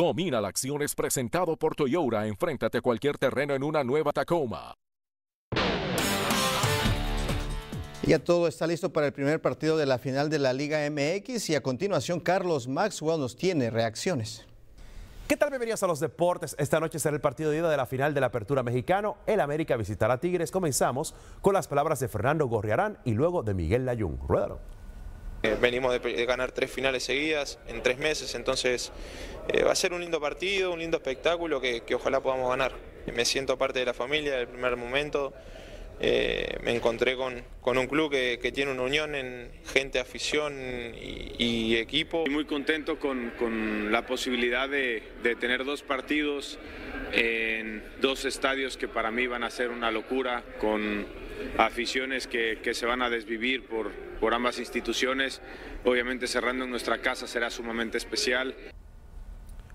Domina la acción es presentado por Toyota. Enfréntate a cualquier terreno en una nueva Tacoma. Ya todo está listo para el primer partido de la final de la Liga MX y a continuación Carlos Maxwell nos tiene reacciones. ¿Qué tal bienvenidos a los deportes? Esta noche será el partido de ida de la final de la Apertura Mexicano. El América visitará Tigres. Comenzamos con las palabras de Fernando Gorriarán y luego de Miguel Layún. Ruédalo. Eh, venimos de, ganar tres finales seguidas en tres meses, entonces eh, va a ser un lindo partido, un lindo espectáculo que, ojalá podamos ganar. Me siento parte de la familia del primer momento, eh, me encontré con, un club que, tiene una unión en gente, afición y, equipo. Muy contento con, la posibilidad de, tener dos partidos dos estadios que para mí van a ser una locura, con aficiones que, se van a desvivir por, por ambas instituciones. Obviamente cerrando en nuestra casa será sumamente especial.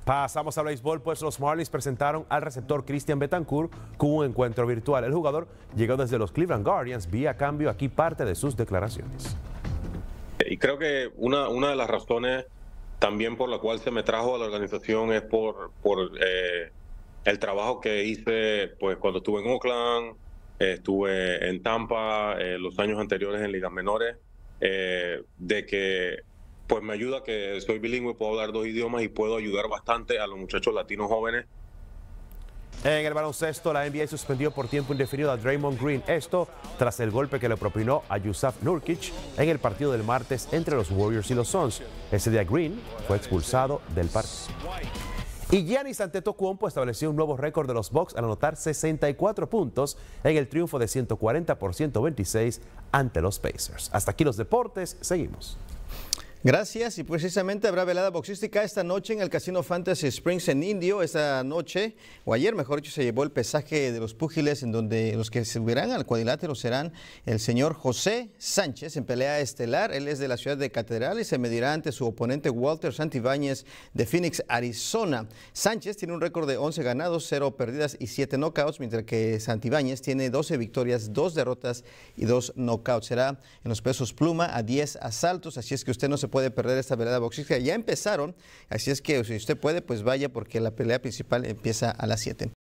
Pasamos al béisbol, pues los Marlins presentaron al receptor Christian Betancourt con un encuentro virtual. El jugador llegó desde los Cleveland Guardians, vía cambio aquí parte de sus declaraciones. Y creo que una, una de las razones también por la cual se me trajo a la organización es por, por eh, el trabajo que hice pues cuando estuve en Oakland, estuve en Tampa, eh, los años anteriores en ligas menores, eh, de que pues me ayuda que soy bilingüe, puedo hablar dos idiomas y puedo ayudar bastante a los muchachos latinos jóvenes en el baloncesto, la NBA suspendió por tiempo indefinido a Draymond Green. Esto tras el golpe que le propinó a Yusuf Nurkic en el partido del martes entre los Warriors y los Suns. Ese día Green fue expulsado del partido. Y Giannis Antetokounmpo estableció un nuevo récord de los Bucks al anotar 64 puntos en el triunfo de 140 por 126 ante los Pacers. Hasta aquí los deportes, seguimos. Gracias, y precisamente habrá velada boxística esta noche en el Casino Fantasy Springs en Indio. Esta noche, o ayer mejor dicho, se llevó el pesaje de los púgiles en donde los que subirán al cuadrilátero serán el señor José Sánchez en pelea estelar. Él es de la ciudad de Catedral y se medirá ante su oponente Walter Santibáñez de Phoenix, Arizona. Sánchez tiene un récord de 11 ganados, 0 perdidas y 7 knockouts, mientras que Santibáñez tiene 12 victorias, 2 derrotas y 2 knockouts. Será en los pesos pluma a 10 asaltos, así es que usted no se puede perder esta velada boxística. Ya empezaron, así es que si usted puede, pues vaya porque la pelea principal empieza a las 7.